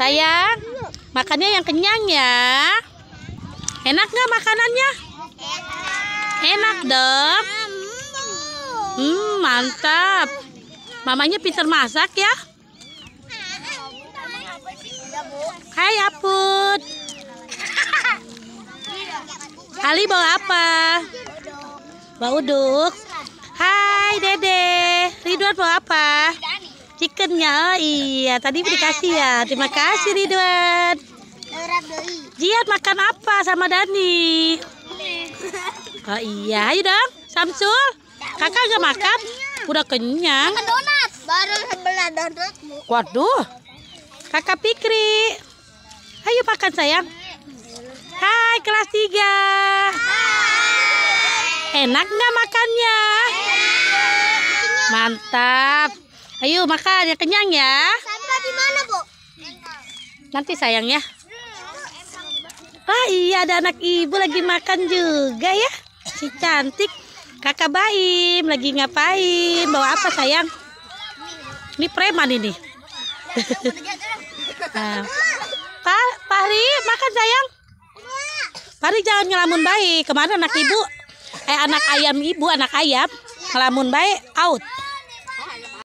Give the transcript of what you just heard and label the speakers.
Speaker 1: Sayang, makannya yang kenyang ya. Enak nggak makanannya? Enak dong. Hmm, mantap. Mamanya pinter masak ya. Hai Aput. Ali bawa apa? Bawa uduk. Hai Dede. Ridwan bawa apa? chickennya oh iya tadi dikasih ya terima kasih Ridwan Jiat makan apa sama Dani oh iya ayo dong Samsul kakak nggak makan udah kenyang donat baru sebelah donat. waduh kakak Pikri ayo makan sayang Hai kelas 3 Enak nggak makannya? Mantap Ayo makan ya kenyang ya. Sampai di mana, Bu? Nanti sayang ya. Hmm. Ah iya ada anak ibu lagi makan juga ya. Si cantik. Kakak Baim lagi ngapain? Bawa apa sayang? Ini preman ini. Nah. Pak Pari makan sayang. Pari jangan ngelamun baik. Kemana anak ibu? Eh anak ayam ibu, anak ayam ngelamun baik out.